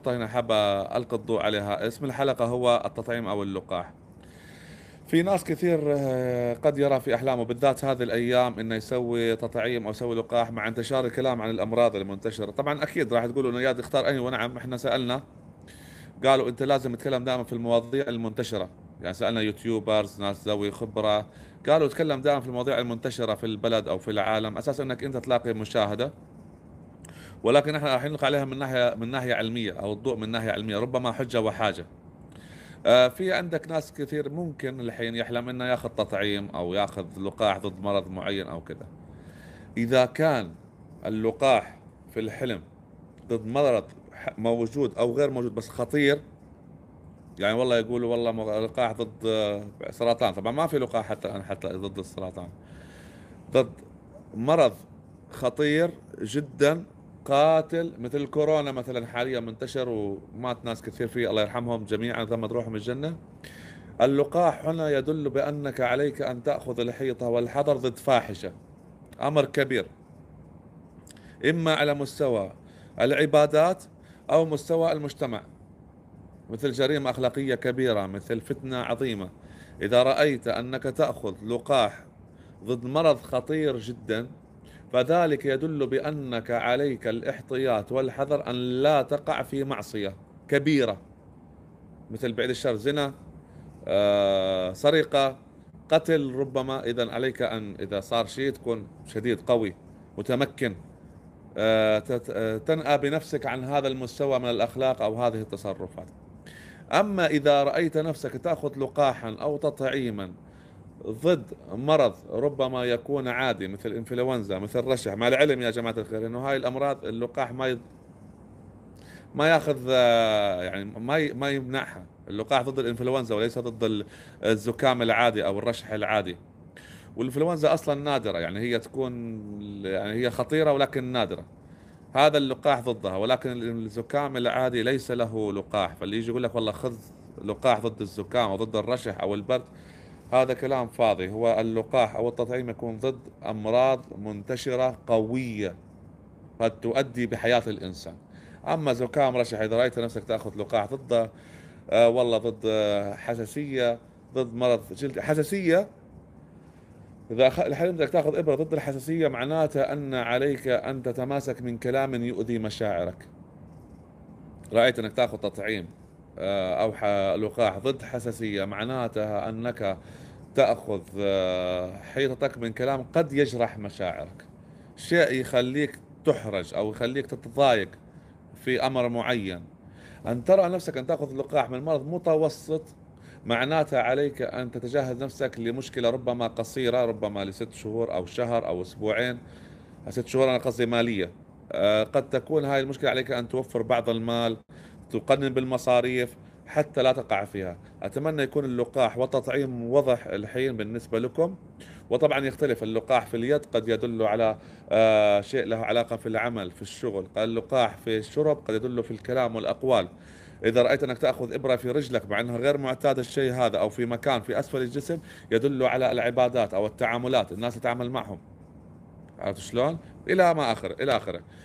نقطة هنا حابة ألقي الضوء عليها اسم الحلقة هو التطعيم أو اللقاح في ناس كثير آه، قد يرى في أحلامه بالذات هذه الأيام أنه يسوي تطعيم أو يسوي لقاح مع انتشار الكلام عن الأمراض المنتشرة طبعا أكيد راح تقولوا أنه يادي اختار أي ونعم إحنا سألنا قالوا أنت لازم تتكلم دائما في المواضيع المنتشرة يعني سألنا يوتيوبرز ناس ذوي خبرة قالوا تكلم دائما في المواضيع المنتشرة في البلد أو في العالم أساس أنك أنت تلاقي مشاهدة ولكن احنا راح نلقي عليها من ناحيه من ناحيه علميه او الضوء من ناحيه علميه ربما حجه وحاجه آه، في عندك ناس كثير ممكن الحين يحلم انه ياخذ تطعيم او ياخذ لقاح ضد مرض معين او كذا اذا كان اللقاح في الحلم ضد مرض موجود او غير موجود بس خطير يعني والله يقولوا والله لقاح ضد آه، سرطان طبعا ما في لقاح حتى الان حتى ضد السرطان ضد مرض خطير جدا قاتل مثل كورونا مثلا حاليا منتشر ومات ناس كثير فيه الله يرحمهم جميعا ثم روحهم الجنة اللقاح هنا يدل بأنك عليك أن تأخذ الحيطة والحذر ضد فاحشة أمر كبير إما على مستوى العبادات أو مستوى المجتمع مثل جريمة أخلاقية كبيرة مثل فتنة عظيمة إذا رأيت أنك تأخذ لقاح ضد مرض خطير جدا فذلك يدل بأنك عليك الاحتياط والحذر أن لا تقع في معصية كبيرة مثل بعيد الشر زنا آه، سرقة قتل ربما إذا عليك أن إذا صار شيء تكون شديد قوي متمكن آه، آه، تنأى بنفسك عن هذا المستوى من الأخلاق أو هذه التصرفات أما إذا رأيت نفسك تأخذ لقاحا أو تطعيما ضد مرض ربما يكون عادي مثل الانفلونزا مثل الرشح مع العلم يا جماعه الخير انه هاي الامراض اللقاح ما يض... ما ياخذ آه، يعني ما ي... ما يمنعها اللقاح ضد الانفلونزا وليس ضد الزكام العادي او الرشح العادي والانفلونزا اصلا نادره يعني هي تكون يعني هي خطيره ولكن نادره هذا اللقاح ضدها ولكن الزكام العادي ليس له لقاح فاللي يجي يقول لك والله خذ لقاح ضد الزكام او ضد الرشح او البرد هذا كلام فاضي هو اللقاح أو التطعيم يكون ضد أمراض منتشرة قوية قد تؤدي بحياة الإنسان أما زكام رشح إذا رأيت نفسك تأخذ لقاح ضده آه والله ضد آه، حساسية ضد مرض جلد حساسية إذا حلمتك تأخذ إبرة ضد الحساسية معناته أن عليك أن تتماسك من كلام يؤذي مشاعرك رأيت أنك تأخذ تطعيم آه، او لقاح ضد حساسية معناتها أنك تأخذ آه، حيطتك من كلام قد يجرح مشاعرك شيء يخليك تحرج أو يخليك تتضايق في أمر معين أن ترى نفسك أن تأخذ لقاح من مرض متوسط معناتها عليك أن تتجهز نفسك لمشكلة ربما قصيرة ربما لست شهور أو شهر أو أسبوعين ست شهور أنا قصدي مالية آه، قد تكون هاي المشكلة عليك أن توفر بعض المال تقنن بالمصاريف حتى لا تقع فيها أتمنى يكون اللقاح والتطعيم وضح الحين بالنسبة لكم وطبعا يختلف اللقاح في اليد قد يدل على آه، شيء له علاقة في العمل في الشغل اللقاح في الشرب قد يدل في الكلام والأقوال إذا رأيت أنك تأخذ إبرة في رجلك مع أنها غير معتاد الشيء هذا أو في مكان في أسفل الجسم يدل على العبادات أو التعاملات الناس تتعامل معهم عرفت شلون؟ إلى ما آخر إلى آخره